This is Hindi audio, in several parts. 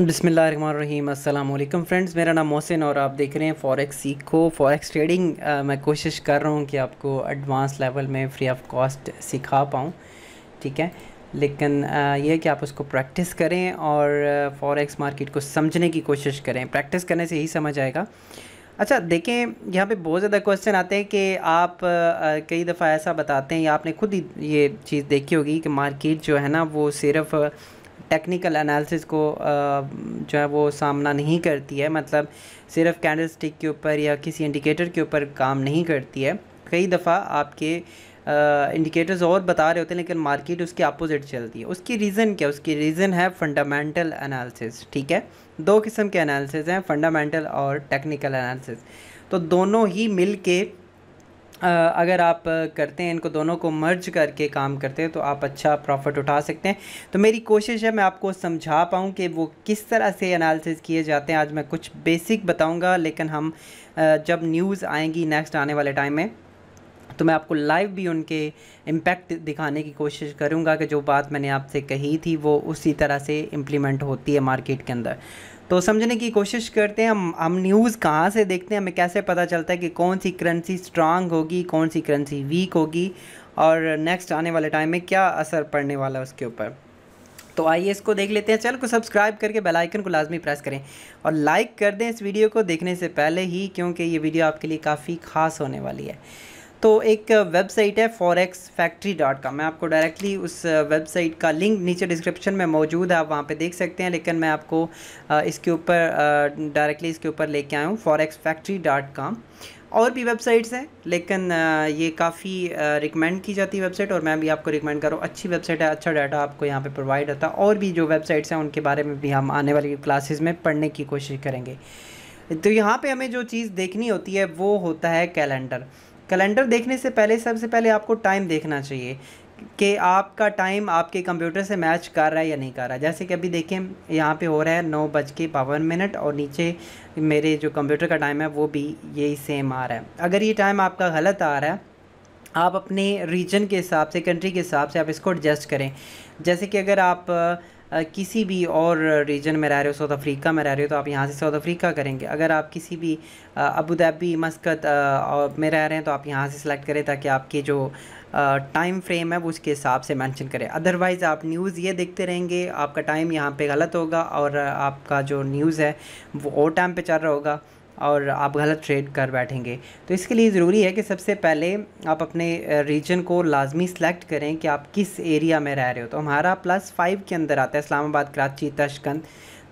बिसमीम अल्लाम फ्रेंड्स मेरा नाम मोहसिन और आप देख रहे हैं फॉरेक्स सीखो फॉरेक्स ट्रेडिंग मैं कोशिश कर रहा हूँ कि आपको एडवांस लेवल में फ्री ऑफ कॉस्ट सिखा पाऊँ ठीक है लेकिन आ, यह कि आप उसको प्रैक्टिस करें और फॉरेक्स मार्केट को समझने की कोशिश करें प्रैक्टिस करने से ही समझ आएगा अच्छा देखें यहाँ पे बहुत ज़्यादा क्वेश्चन आते हैं कि आप कई दफ़ा ऐसा बताते हैं या आपने खुद ही ये चीज़ देखी होगी कि मार्केट जो है ना वो सिर्फ़ टेक्निकल एनालिसिस को जो है वो सामना नहीं करती है मतलब सिर्फ कैंडल स्टिक के ऊपर या किसी इंडिकेटर के ऊपर काम नहीं करती है कई दफ़ा आपके इंडिकेटर्स और बता रहे होते हैं लेकिन मार्केट उसके अपोजिट चलती है उसकी रीज़न क्या उसकी रीज़न है फंडामेंटल एनालिसिस ठीक है दो किस्म के एनालिसिस हैं फंडामेंटल और टेक्निकल एनालिसिस तो दोनों ही मिल के अगर आप करते हैं इनको दोनों को मर्ज करके काम करते हैं तो आप अच्छा प्रॉफिट उठा सकते हैं तो मेरी कोशिश है मैं आपको समझा पाऊँ कि वो किस तरह से एनालिसिस किए जाते हैं आज मैं कुछ बेसिक बताऊँगा लेकिन हम जब न्यूज़ आएंगी नेक्स्ट आने वाले टाइम में तो मैं आपको लाइव भी उनके इम्पैक्ट दिखाने की कोशिश करूँगा कि जो बात मैंने आपसे कही थी वो उसी तरह से इम्प्लीमेंट होती है मार्केट के अंदर तो समझने की कोशिश करते हैं हम हम न्यूज़ कहाँ से देखते हैं हमें कैसे पता चलता है कि कौन सी करेंसी स्ट्रांग होगी कौन सी करेंसी वीक होगी और नेक्स्ट आने वाले टाइम में क्या असर पड़ने वाला है उसके ऊपर तो आइए इसको देख लेते हैं चैनल को सब्सक्राइब करके बेल आइकन को लाजमी प्रेस करें और लाइक कर दें इस वीडियो को देखने से पहले ही क्योंकि ये वीडियो आपके लिए काफ़ी खास होने वाली है तो एक वेबसाइट है फॉरेक्स फैक्ट्री डॉट कॉम मैं आपको डायरेक्टली उस वेबसाइट का लिंक नीचे डिस्क्रिप्शन में मौजूद है आप वहाँ पे देख सकते हैं लेकिन मैं आपको इसके ऊपर डायरेक्टली इसके ऊपर लेके आया हूँ फॉरेक्स फैक्ट्री डॉट काम और भी वेबसाइट्स हैं लेकिन ये काफ़ी रिकमेंड की जाती है वेबसाइट और मैं भी आपको रिकमेंड करूँ अच्छी वेबसाइट है अच्छा डाटा आपको यहाँ पे प्रोवाइड होता है और भी जो वेबसाइट्स हैं उनके बारे में भी हम आने वाली क्लासेस में पढ़ने की कोशिश करेंगे तो यहाँ पे हमें जो चीज़ देखनी होती है वो होता है कैलेंडर कैलेंडर देखने से पहले सबसे पहले आपको टाइम देखना चाहिए कि आपका टाइम आपके कंप्यूटर से मैच कर रहा है या नहीं कर रहा है जैसे कि अभी देखें यहाँ पे हो रहा है नौ बज के बावन मिनट और नीचे मेरे जो कंप्यूटर का टाइम है वो भी यही सेम आ रहा है अगर ये टाइम आपका गलत आ रहा है आप अपने रीजन के हिसाब से कंट्री के हिसाब से आप इसको एडजस्ट करें जैसे कि अगर आप किसी भी और रीजन में रह रहे हो साउथ अफ्रीका में रह रहे हो तो आप यहाँ से साउथ अफ्रीका करेंगे अगर आप किसी भी अबू धाबी मस्कत में रह रहे हैं तो आप यहाँ से सिलेक्ट करें ताकि आपके जो टाइम फ्रेम है वो उसके हिसाब से मेंशन करें अदरवाइज़ आप न्यूज़ ये देखते रहेंगे आपका टाइम यहाँ पे गलत होगा और आपका जो न्यूज़ है वो और टाइम पे चल रहा होगा और आप गलत ट्रेड कर बैठेंगे तो इसके लिए ज़रूरी है कि सबसे पहले आप अपने रीजन को लाजमी सेलेक्ट करें कि आप किस एरिया में रह रहे हो तो हमारा प्लस फाइव के अंदर आता है इस्लामाबाद कराची तशकंद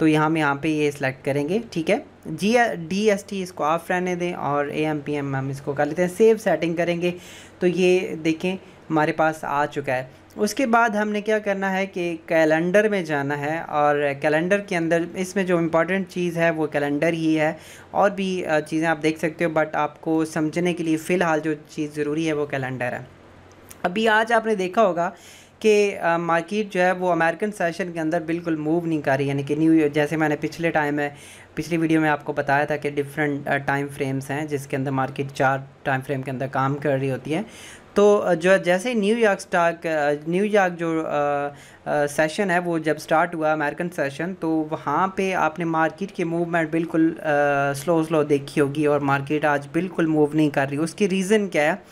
तो यहाँ में यहाँ पे ये सिलेक्ट करेंगे ठीक है जी डी एस टी इसको ऑफ रहने दें और ए एम पी एम हम इसको कर लेते हैं सेव सेटिंग करेंगे तो ये देखें हमारे पास आ चुका है उसके बाद हमने क्या करना है कि कैलेंडर में जाना है और कैलेंडर के अंदर इसमें जो इम्पॉर्टेंट चीज़ है वो कैलेंडर ही है और भी चीज़ें आप देख सकते हो बट आपको समझने के लिए फ़िलहाल जो चीज़ ज़रूरी है वो कैलेंडर है अभी आज आपने देखा होगा कि मार्केट जो है वो अमेरिकन सेशन के अंदर बिल्कुल मूव नहीं कर रही यानी कि न्यू जैसे मैंने पिछले टाइम में पिछली वीडियो में आपको बताया था कि डिफरेंट टाइम फ्रेम्स हैं जिसके अंदर मार्केट चार टाइम फ्रेम के अंदर काम कर रही होती है तो जो जैसे न्यूयॉर्क स्टॉक न्यूयॉर्क जो सेशन है वो जब स्टार्ट हुआ अमेरिकन सेशन तो वहाँ पे आपने मार्केट की मूवमेंट बिल्कुल स्लो स्लो देखी होगी और मार्केट आज बिल्कुल मूव नहीं कर रही उसकी रीज़न क्या है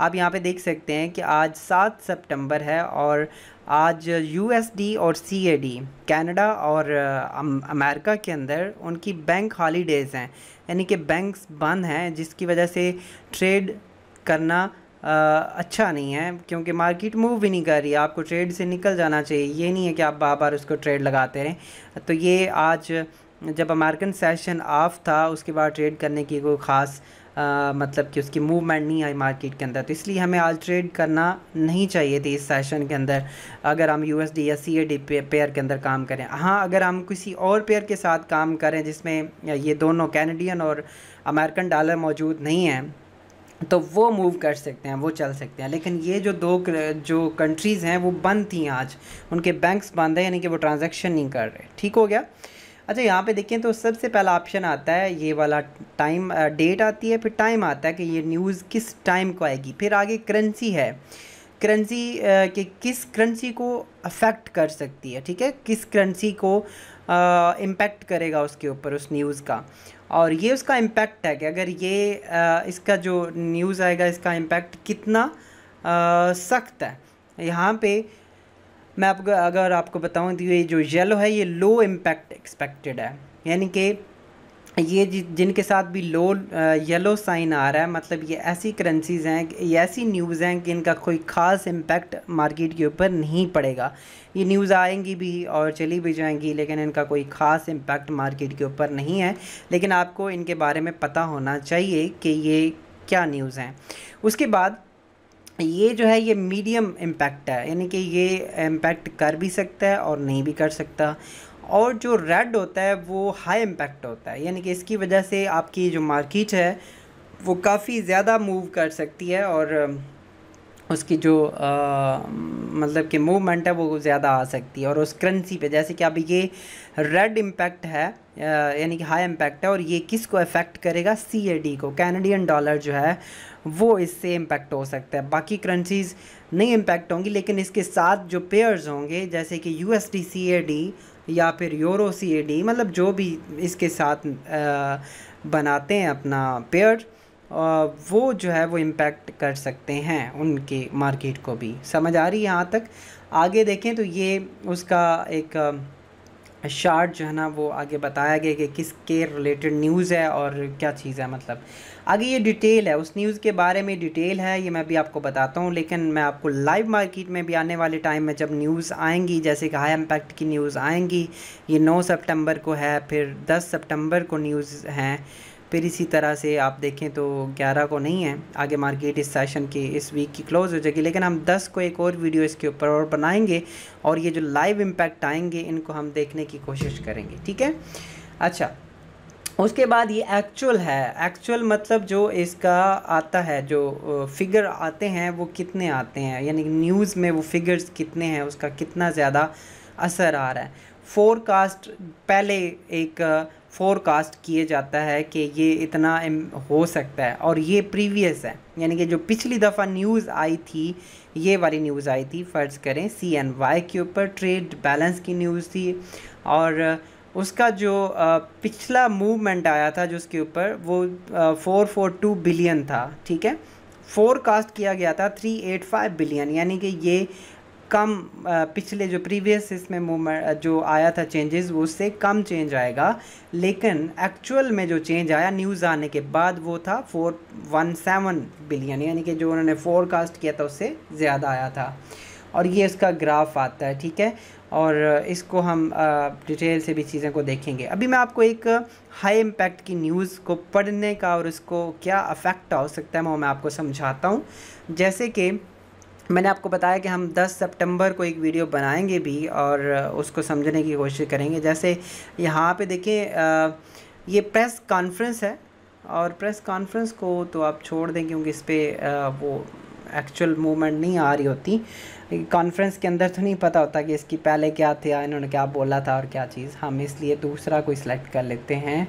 आप यहाँ पे देख सकते हैं कि आज सात सितंबर है और आज यूएसडी और सीएडी कनाडा और अमेरिका के अंदर उनकी बैंक हॉलीडेज़ हैं यानी कि बैंक्स बंद हैं जिसकी वजह से ट्रेड करना अच्छा नहीं है क्योंकि मार्केट मूव भी नहीं कर रही आपको ट्रेड से निकल जाना चाहिए ये नहीं है कि आप बार बार उसको ट्रेड लगाते रहें तो ये आज जब अमेरिकन सेशन ऑफ था उसके बाद ट्रेड करने की कोई ख़ास मतलब कि उसकी मूवमेंट नहीं आई मार्केट के अंदर तो इसलिए हमें आज ट्रेड करना नहीं चाहिए थी इस सेशन के अंदर अगर हम यू या सी ए डी पेयर के अंदर काम करें हाँ अगर हम किसी और पेयर के साथ काम करें जिसमें ये दोनों कैनेडियन और अमेरिकन डॉलर मौजूद नहीं हैं तो वो मूव कर सकते हैं वो चल सकते हैं लेकिन ये जो दो जो कंट्रीज़ हैं वो बंद थी आज उनके बैंक्स बंद है यानी कि वो ट्रांजैक्शन नहीं कर रहे ठीक हो गया अच्छा यहाँ पे देखें तो सबसे पहला ऑप्शन आता है ये वाला टाइम डेट आती है फिर टाइम आता है कि ये न्यूज़ किस टाइम को आएगी फिर आगे करेंसी है करेंसी के किस करेंसी को अफेक्ट कर सकती है ठीक है किस करेंसी को इम्पैक्ट करेगा उसके ऊपर उस न्यूज़ का और ये उसका इम्पैक्ट है कि अगर ये आ, इसका जो न्यूज़ आएगा इसका इम्पैक्ट कितना सख्त है यहाँ पे मैं आपको अगर आपको बताऊँ तो ये जो येलो है ये लो इम्पैक्ट एक्सपेक्टेड है यानी कि ये जिनके साथ भी लो येलो साइन आ रहा है मतलब ये ऐसी करेंसीज़ हैं ये ऐसी न्यूज़ हैं कि इनका कोई ख़ास इम्पेक्ट मार्केट के ऊपर नहीं पड़ेगा ये न्यूज़ आएंगी भी और चली भी जाएंगी लेकिन इनका कोई ख़ास इम्पेक्ट मार्केट के ऊपर नहीं है लेकिन आपको इनके बारे में पता होना चाहिए कि ये क्या न्यूज़ हैं उसके बाद ये जो है ये मीडियम इम्पैक्ट है यानी कि ये इम्पैक्ट कर भी सकता है और नहीं भी कर सकता और जो रेड होता है वो हाई इम्पैक्ट होता है यानी कि इसकी वजह से आपकी जो मार्किट है वो काफ़ी ज़्यादा मूव कर सकती है और उसकी जो आ, मतलब कि मूवमेंट है वो ज़्यादा आ सकती है और उस करेंसी पे जैसे कि अभी ये रेड इम्पैक्ट है यानी कि हाई इम्पैक्ट है और ये किस को अफेक्ट करेगा सी ए डी को कैनेडियन डॉलर जो है वो इससे इम्पैक्ट हो सकता है बाकी करेंसीज़ नहीं इम्पैक्ट होंगी लेकिन इसके साथ जो पेयर्स होंगे जैसे कि U S C A D या फिर यूरो सी ए डी मतलब जो भी इसके साथ बनाते हैं अपना पेयर वो जो है वो इम्पेक्ट कर सकते हैं उनके मार्केट को भी समझ आ रही है यहाँ तक आगे देखें तो ये उसका एक शार्ट जो है ना वो आगे बताया गया कि किसके रिलेटेड न्यूज़ है और क्या चीज़ है मतलब आगे ये डिटेल है उस न्यूज़ के बारे में डिटेल है ये मैं भी आपको बताता हूँ लेकिन मैं आपको लाइव मार्केट में भी आने वाले टाइम में जब न्यूज़ आएंगी जैसे कि हाई इम्पैक्ट की न्यूज़ आएंगी ये नौ सितंबर को है फिर दस सितंबर को न्यूज़ हैं फिर इसी तरह से आप देखें तो 11 को नहीं है आगे मार्केट इस सेशन की इस वीक की क्लोज़ हो जाएगी लेकिन हम 10 को एक और वीडियो इसके ऊपर और बनाएंगे और ये जो लाइव इम्पैक्ट आएंगे इनको हम देखने की कोशिश करेंगे ठीक है अच्छा उसके बाद ये एक्चुअल है एक्चुअल मतलब जो इसका आता है जो फिगर आते हैं वो कितने आते हैं यानी न्यूज़ में वो फिगर्स कितने हैं उसका कितना ज़्यादा असर आ रहा है फोरकास्ट पहले एक फोरकास्ट किए जाता है कि ये इतना हो सकता है और ये प्रीवियस है यानी कि जो पिछली दफ़ा न्यूज़ आई थी ये वाली न्यूज़ आई थी फ़र्ज़ करें सी एन वाई के ऊपर ट्रेड बैलेंस की न्यूज़ थी और उसका जो पिछला मूवमेंट आया था जो उसके ऊपर वो फोर फोर टू बिलियन था ठीक है फोरकास्ट किया गया था थ्री एट फाइव बिलियन यानी कि ये कम पिछले जो प्रीवियस इसमें मूवमेंट जो आया था चेंजेस उससे कम चेंज आएगा लेकिन एक्चुअल में जो चेंज आया न्यूज़ आने के बाद वो था फोर वन सेवन बिलियन यानी कि जो उन्होंने फोरकास्ट किया था उससे ज़्यादा आया था और ये इसका ग्राफ आता है ठीक है और इसको हम डिटेल से भी चीज़ें को देखेंगे अभी मैं आपको एक हाई इम्पैक्ट की न्यूज़ को पढ़ने का और इसको क्या अफेक्ट हो सकता है वो मैं आपको समझाता हूँ जैसे कि मैंने आपको बताया कि हम 10 सितंबर को एक वीडियो बनाएंगे भी और उसको समझने की कोशिश करेंगे जैसे यहाँ पे देखें ये प्रेस कॉन्फ्रेंस है और प्रेस कॉन्फ्रेंस को तो आप छोड़ दें क्योंकि इस पर वो एक्चुअल मूवमेंट नहीं आ रही होती कॉन्फ्रेंस के अंदर तो नहीं पता होता कि इसकी पहले क्या थे इन्होंने क्या बोला था और क्या चीज़ हम इसलिए दूसरा कोई सिलेक्ट कर लेते हैं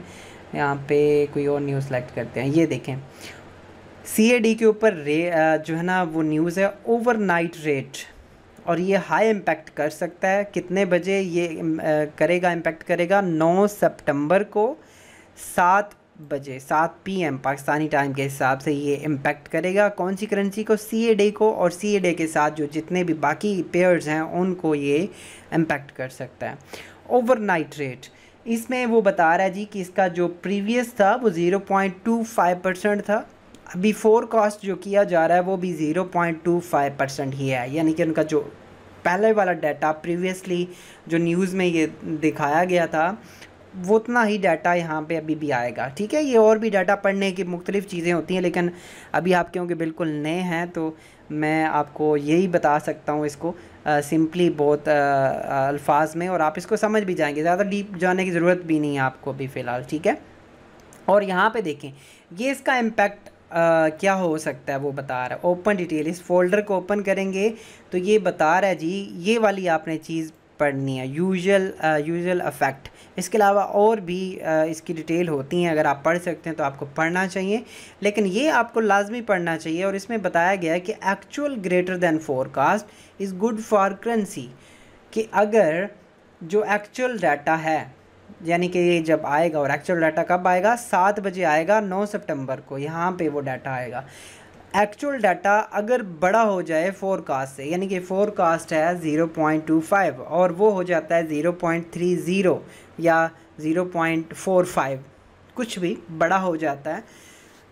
यहाँ पे कोई और न्यूज़ सेलेक्ट करते हैं ये देखें सी के ऊपर रे जो है ना वो न्यूज़ है ओवरनाइट रेट और ये हाई इम्पैक्ट कर सकता है कितने बजे ये करेगा इम्पैक्ट करेगा 9 सितंबर को सात बजे सात पीएम पाकिस्तानी टाइम के हिसाब से ये इम्पैक्ट करेगा कौन सी करेंसी को सी डे को और सी डे के साथ जो जितने भी बाकी पेयर्स हैं उनको ये इम्पैक्ट कर सकता है ओवरनाइट रेट इसमें वो बता रहा है जी कि इसका जो प्रीवियस था वो फाइव परसेंट था अभी कॉस्ट जो किया जा रहा है वो भी zero point two five percent ही है यानी कि उनका जो पहले वाला डाटा प्रीवियसली जो न्यूज़ में ये दिखाया गया था वो उतना ही डाटा यहाँ पे अभी भी आएगा ठीक है ये और भी डाटा पढ़ने की मुख्तलिफ़ चीज़ें होती हैं लेकिन अभी आप क्योंकि बिल्कुल नए हैं तो मैं आपको यही बता सकता हूँ इसको सिंपली बहुत अल्फाज में और आप इसको समझ भी जाएंगे ज़्यादा डीप जाने की ज़रूरत भी नहीं है आपको अभी फ़िलहाल ठीक है और यहाँ पे देखें ये इसका इम्पेक्ट आ, क्या हो सकता है वो बता रहा है ओपन डिटेल इस फोल्डर को ओपन करेंगे तो ये बता रहा है जी ये वाली आपने चीज़ पढ़नी है यूजल यूजल अफेक्ट इसके अलावा और भी uh, इसकी डिटेल होती हैं अगर आप पढ़ सकते हैं तो आपको पढ़ना चाहिए लेकिन ये आपको लाजमी पढ़ना चाहिए और इसमें बताया गया है कि actual greater than forecast is good for currency कि अगर जो एक्चुअल डाटा है यानी कि जब आएगा और एक्चुअल डाटा कब आएगा सात बजे आएगा नौ सितंबर को यहाँ पे वो डाटा आएगा एक्चुअल डाटा अगर बड़ा हो जाए फोरकास्ट से यानी कि फोरकास्ट है ज़ीरो पॉइंट टू फाइव और वो हो जाता है ज़ीरो पॉइंट थ्री ज़ीरो या ज़ीरो पॉइंट फोर फाइव कुछ भी बड़ा हो जाता है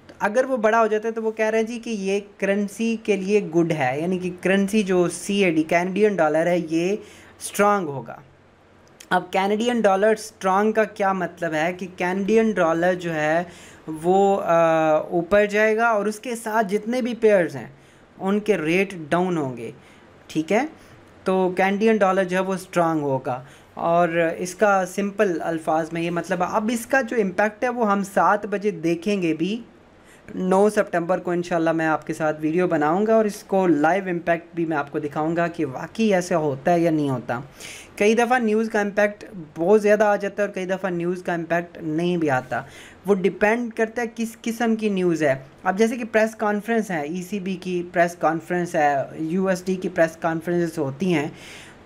तो अगर वो बड़ा हो जाता है तो वो कह रहे हैं जी कि ये करेंसी के लिए गुड है यानी कि करेंसी जो C A D Canadian dollar है ये स्ट्रांग होगा अब कैनेडियन डॉलर स्ट्रांग का क्या मतलब है कि कैनेडियन डॉलर जो है वो ऊपर जाएगा और उसके साथ जितने भी पेयर्स हैं उनके रेट डाउन होंगे ठीक है तो कैनेडियन डॉलर जो है वो स्ट्रांग होगा और इसका सिंपल अल्फाज में ये मतलब अब इसका जो इम्पैक्ट है वो हम सात बजे देखेंगे भी 9 सितंबर को इनशाला मैं आपके साथ वीडियो बनाऊंगा और इसको लाइव इम्पैक्ट भी मैं आपको दिखाऊंगा कि वाकई ऐसा होता है या नहीं होता कई दफ़ा न्यूज़ का इम्पैक्ट बहुत ज़्यादा आ जाता है और कई दफ़ा न्यूज़ का इम्पैक्ट नहीं भी आता वो डिपेंड करता है किस किस्म की न्यूज़ है अब जैसे कि प्रेस कॉन्फ्रेंस है ई e की प्रेस कॉन्फ्रेंस है यू की प्रेस कॉन्फ्रेंस होती हैं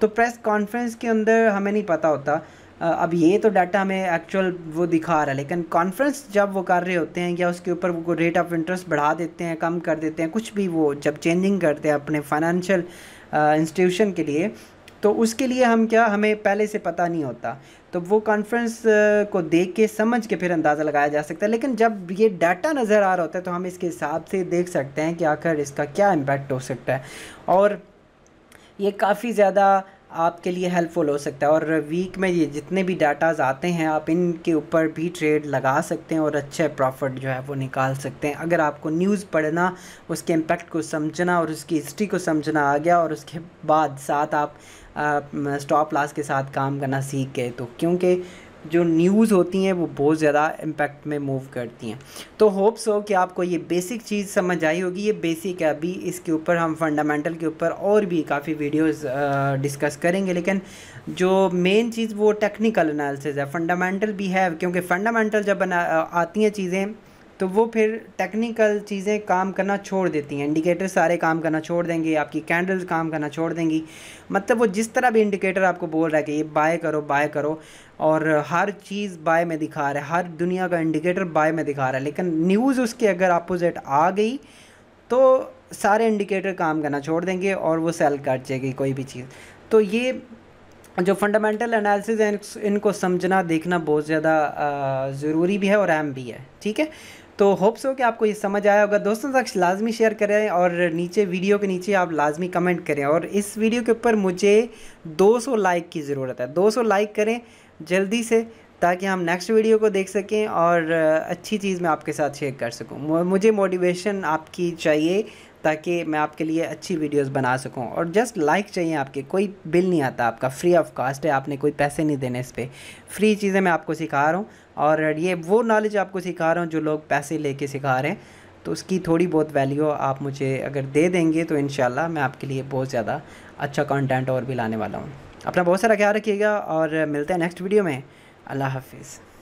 तो प्रेस कॉन्फ्रेंस के अंदर हमें नहीं पता होता अब ये तो डाटा हमें एक्चुअल वो दिखा रहा है लेकिन कॉन्फ्रेंस जब वो कर रहे होते हैं या उसके ऊपर वो रेट ऑफ इंटरेस्ट बढ़ा देते हैं कम कर देते हैं कुछ भी वो जब चेंजिंग करते हैं अपने फाइनेंशियल इंस्टीट्यूशन के लिए तो उसके लिए हम क्या हमें पहले से पता नहीं होता तो वो कॉन्फ्रेंस को देख के समझ के फिर अंदाज़ा लगाया जा सकता है लेकिन जब ये डाटा नज़र आ रहा होता है तो हम इसके हिसाब से देख सकते हैं कि आखिर इसका क्या इम्पैक्ट हो सकता है और ये काफ़ी ज़्यादा आपके लिए हेल्पफुल हो सकता है और वीक में ये जितने भी डाटाज आते हैं आप इनके ऊपर भी ट्रेड लगा सकते हैं और अच्छे प्रॉफिट जो है वो निकाल सकते हैं अगर आपको न्यूज़ पढ़ना उसके इम्पैक्ट को समझना और उसकी हिस्ट्री को समझना आ गया और उसके बाद साथ आप स्टॉप लॉस के साथ काम करना सीख गए तो क्योंकि जो न्यूज़ होती हैं वो बहुत ज़्यादा इम्पैक्ट में मूव करती हैं तो होप्स हो कि आपको ये बेसिक चीज़ समझ आई होगी ये बेसिक है अभी इसके ऊपर हम फंडामेंटल के ऊपर और भी काफ़ी वीडियोस डिस्कस करेंगे लेकिन जो मेन चीज़ वो टेक्निकल एनालिसिस है फंडामेंटल भी है क्योंकि फंडामेंटल जब आती हैं चीज़ें तो वो फिर टेक्निकल चीज़ें काम करना छोड़ देती हैं इंडिकेटर सारे काम करना छोड़ देंगे आपकी कैंडल्स काम करना छोड़ देंगी मतलब वो जिस तरह भी इंडिकेटर आपको बोल रहा है कि ये बाय करो बाय करो और हर चीज़ बाय में दिखा रहा है हर दुनिया का इंडिकेटर बाय में दिखा रहा है लेकिन न्यूज़ उसके अगर अपोजिट आ गई तो सारे इंडिकेटर काम करना छोड़ देंगे और वो सेल कर जाएगी कोई भी चीज़ तो ये जो फंडामेंटल एनालिसिस है इनको समझना देखना बहुत ज़्यादा ज़रूरी भी है और अहम भी है ठीक है तो होप्स हो कि आपको ये समझ आया होगा दोस्तों तक लाजमी शेयर करें और नीचे वीडियो के नीचे आप लाजमी कमेंट करें और इस वीडियो के ऊपर मुझे 200 लाइक की ज़रूरत है 200 लाइक करें जल्दी से ताकि हम नेक्स्ट वीडियो को देख सकें और अच्छी चीज़ मैं आपके साथ शेयर कर सकूँ मुझे मोटिवेशन आपकी चाहिए ताकि मैं आपके लिए अच्छी वीडियोस बना सकूं और जस्ट लाइक चाहिए आपके कोई बिल नहीं आता आपका फ्री ऑफ कास्ट है आपने कोई पैसे नहीं देने इस पर फ्री चीज़ें मैं आपको सिखा रहा हूँ और ये वो नॉलेज आपको सिखा रहा हूँ जो लोग पैसे लेके सिखा रहे हैं तो उसकी थोड़ी बहुत वैल्यू आप मुझे अगर दे देंगे तो इन मैं आपके लिए बहुत ज़्यादा अच्छा कंटेंट और भी लाने वाला हूँ अपना बहुत सारा ख्याल रखिएगा और मिलते हैं नेक्स्ट वीडियो में अल्लाह हाफिज़